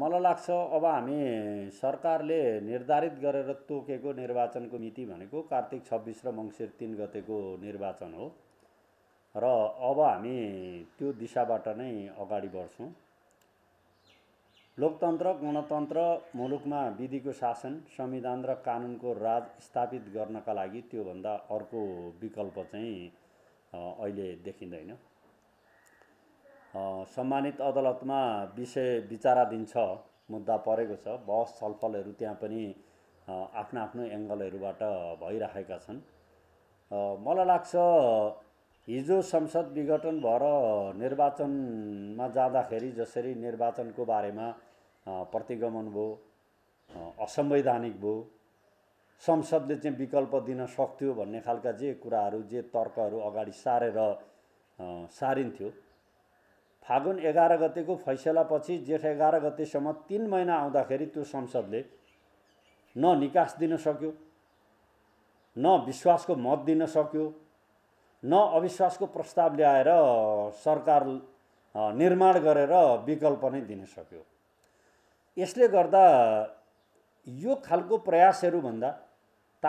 मलाई लाग्छ अब हामी सरकारले निर्धारित गरेर तोकेको निर्वाचनको मिति भनेको कार्तिक छब्बिस र मङ्सिर तिन गतेको निर्वाचन हो र अब हामी त्यो दिशाबाट नै अगाडि बढ्छौँ लोकतन्त्र गणतन्त्र मुलुकमा विधिको शासन संविधान र कानुनको राज स्थापित गर्नका लागि त्योभन्दा अर्को विकल्प चाहिँ अहिले देखिँदैन सम्मानित अदालतमा विषय विचाराधीन छ मुद्दा परेको छ बहस छलफलहरू त्यहाँ पनि आफ्नो आफ्नो एङ्गलहरूबाट भइराखेका छन् मलाई लाग्छ हिजो संसद विघटन भएर निर्वाचनमा जाँदाखेरि जसरी निर्वाचनको बारेमा प्रतिगमन भयो असंवैधानिक भयो संसदले चाहिँ विकल्प दिन सक्थ्यो भन्ने खालका जे कुराहरू जे तर्कहरू अगाडि सारेर सारिन्थ्यो फागुन एघार गतेको फैसलापछि जेठ एघार गतेसम्म तिन महिना आउँदाखेरि त्यो संसदले न निकास दिन सक्यो न विश्वासको मत दिन सक्यो न अविश्वासको प्रस्ताव ल्याएर सरकार निर्माण गरेर विकल्प नै दिन सक्यो यसले गर्दा यो खालको प्रयासहरूभन्दा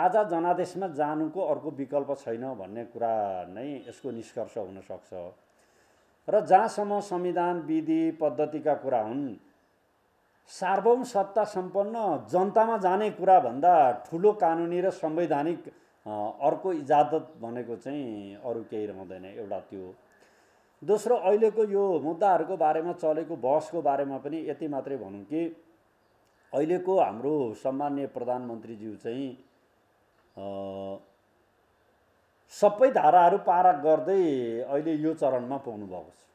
ताजा जनादेशमा जानुको अर्को विकल्प छैन भन्ने कुरा नै यसको निष्कर्ष हुनसक्छ र जहाँसम्म संविधान विधि पद्धतिका कुरा हुन् सार्वभौम सत्ता सम्पन्न जनतामा जाने कुरा भन्दा ठुलो कानुनी र संवैधानिक अर्को इजाजत भनेको चाहिँ अरू केही रहँदैन एउटा त्यो दोस्रो अहिलेको यो मुद्दाहरूको बारेमा चलेको बहसको बारेमा पनि यति मात्रै भनौँ कि अहिलेको हाम्रो सम्मान्य प्रधानमन्त्रीज्यू चाहिँ सबै धाराहरू पारा गर्दै अहिले यो चरणमा पाउनुभएको छ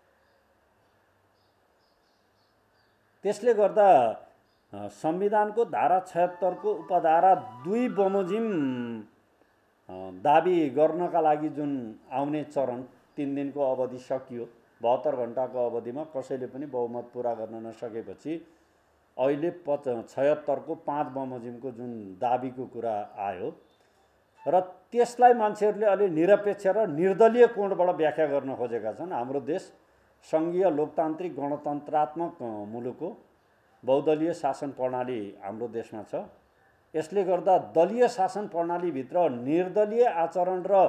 त्यसले गर्दा संविधानको धारा छयत्तरको उपधारा दुई बमोजिम दाबी गर्नका लागि जुन आउने चरण तिन दिनको अवधि सकियो बहत्तर घन्टाको अवधिमा कसैले पनि बहुमत पुरा गर्न नसकेपछि अहिले पच छयत्तरको पाँच बमोजिमको जुन दाबीको कुरा आयो र त्यसलाई मान्छेहरूले अलि निरपेक्ष र निर्दलीय कोणबाट व्याख्या गर्न खोजेका छन् हाम्रो देश सङ्घीय लोकतान्त्रिक गणतन्त्रात्मक मुलुक हो बहुदलीय शासन प्रणाली हाम्रो देशमा छ यसले गर्दा दलीय शासन प्रणालीभित्र निर्दलीय आचरण र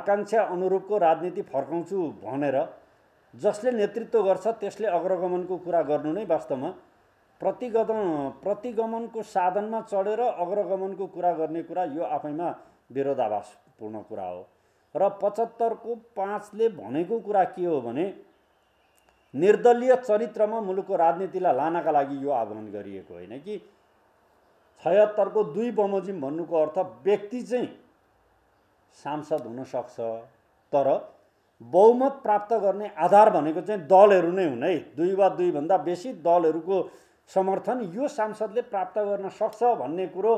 आकाङ्क्षा अनुरूपको राजनीति फर्काउँछु भनेर जसले नेतृत्व गर्छ त्यसले अग्रगमनको कुरा गर्नु नै वास्तवमा प्रतिगमन प्रतिगमनको साधनमा चढेर अग्रगमनको कुरा गर्ने कुरा यो आफैमा विरोधाभासपूर्ण कुरा हो र पचहत्तरको पाँचले भनेको कुरा के हो भने निर्दलीय चरित्रमा मुलुकको राजनीतिलाई लानका लागि यो आह्वान गरिएको होइन कि छयत्तरको दुई बमोजिम भन्नुको अर्थ व्यक्ति चाहिँ सांसद हुनसक्छ तर बहुमत प्राप्त गर्ने आधार भनेको चाहिँ दलहरू नै हुन् है दुई वा दुईभन्दा बेसी दलहरूको समर्थन यो सांसदले प्राप्त गर्न सक्छ भन्ने कुरो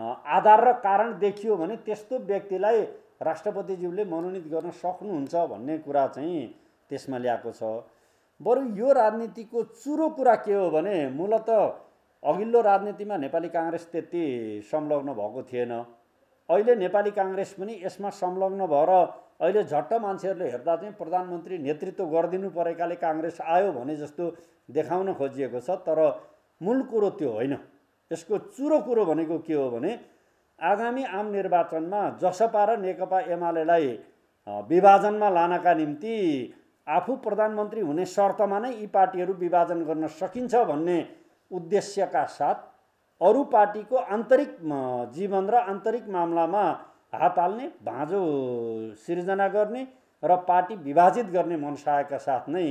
आधार र कारण देखियो भने त्यस्तो व्यक्तिलाई राष्ट्रपतिज्यूले मनोनित गर्न सक्नुहुन्छ भन्ने कुरा चाहिँ त्यसमा ल्याएको छ बरु यो राजनीतिको चुरो कुरा के हो भने मूलत अघिल्लो राजनीतिमा नेपाली काङ्ग्रेस त्यति संलग्न भएको थिएन अहिले नेपाली काङ्ग्रेस पनि यसमा संलग्न भएर अहिले झट्ट मान्छेहरूले हेर्दा चाहिँ प्रधानमन्त्री नेतृत्व गरिदिनु परेकाले काङ्ग्रेस आयो भने जस्तो देखाउन खोजिएको छ तर मूल कुरो त्यो होइन यसको चुरो कुरो भनेको के हो भने आगामी आम निर्वाचनमा जसपा र नेकपा एमालेलाई विभाजनमा लानका निम्ति आफू प्रधानमन्त्री हुने शर्तमा नै यी पार्टीहरू विभाजन गर्न सकिन्छ भन्ने उद्देश्यका साथ अरू पार्टीको आन्तरिक जीवन र आन्तरिक मामलामा हात हाल्ने भाँजो सिर्जना गर्ने र पार्टी विभाजित गर्ने मनसायका साथ नै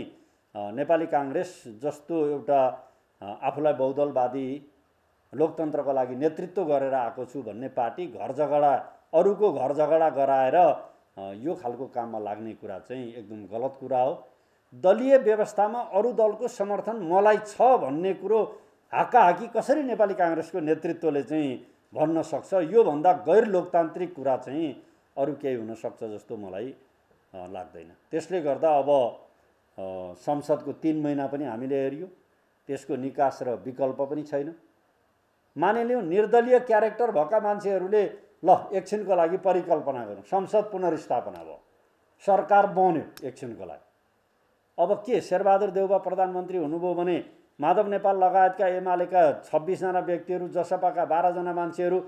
नेपाली काङ्ग्रेस जस्तो एउटा आफूलाई बहुदलवादी लोकतन्त्रको लागि नेतृत्व गरेर आएको छु भन्ने पार्टी घर झगडा अरूको घर झगडा गराएर यो खालको काममा लाग्ने कुरा चाहिँ एकदम गलत कुरा हो दलीय व्यवस्थामा अरू दलको समर्थन मलाई छ भन्ने कुरो हाकाहाकी कसरी नेपाली काङ्ग्रेसको नेतृत्वले चाहिँ भन्न सक्छ योभन्दा गैर लोकतान्त्रिक कुरा चाहिँ अरू केही हुनसक्छ जस्तो मलाई लाग्दैन त्यसले गर्दा अब संसदको तिन महिना पनि हामीले हेऱ्यौँ त्यसको निकास र विकल्प पनि छैन मानिलिउँ निर्दलीय क्यारेक्टर भएका मान्छेहरूले ल एकछिनको लागि परिकल्पना गरौँ संसद पुनर्स्थापना भयो सरकार बन्यो एकछिनको लागि अब के शेरबहादुर देउबा प्रधानमन्त्री हुनुभयो भने माधव नेपाल लगायतका एमालेका छब्बिसजना व्यक्तिहरू जसपाका बाह्रजना मान्छेहरू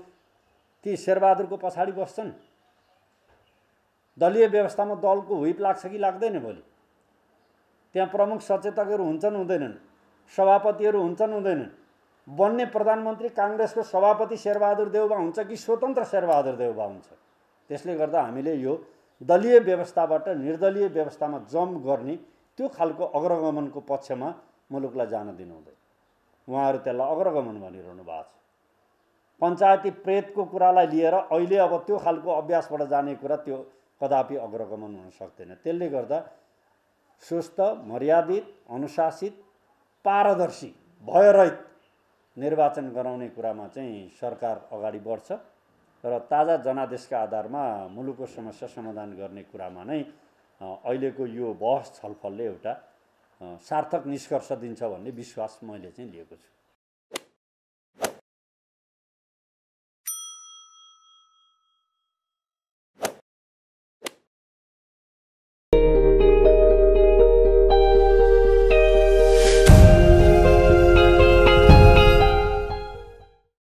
ती शेरबहादुरको पछाडि बस्छन् दलीय व्यवस्थामा दलको हुइप लाग्छ कि लाग्दैन भोलि त्यहाँ प्रमुख सचेतकहरू हुन्छन् हुँदैनन् सभापतिहरू हुन्छन् हुँदैनन् बन्ने प्रधानमन्त्री काङ्ग्रेसको सभापति शेरबहादुर देउबा हुन्छ कि स्वतन्त्र शेरबहादुर देउबा हुन्छ त्यसले गर्दा हामीले यो दलीय व्यवस्थाबाट निर्दलीय व्यवस्थामा जम्प गर्ने त्यो खालको अग्रगमनको पक्षमा मुलुकलाई जान दिनुहुँदैन उहाँहरू त्यसलाई अग्रगमन भनिरहनु भएको छ पञ्चायती प्रेतको कुरालाई लिएर अहिले अब त्यो खालको अभ्यासबाट जाने कुरा त्यो कदापि अग्रगमन हुन सक्दैन त्यसले गर्दा स्वस्थ मर्यादित अनुशासित पारदर्शी भयरहित निर्वाचन गराउने कुरामा चाहिँ सरकार अगाडि बढ्छ र ताजा जनादेशका आधारमा मुलुकको समस्या समाधान गर्ने कुरामा नै अहिलेको यो बहस छलफलले एउटा सार्थक निष्कर्ष दिन्छ भन्ने विश्वास मैले चाहिँ लिएको छु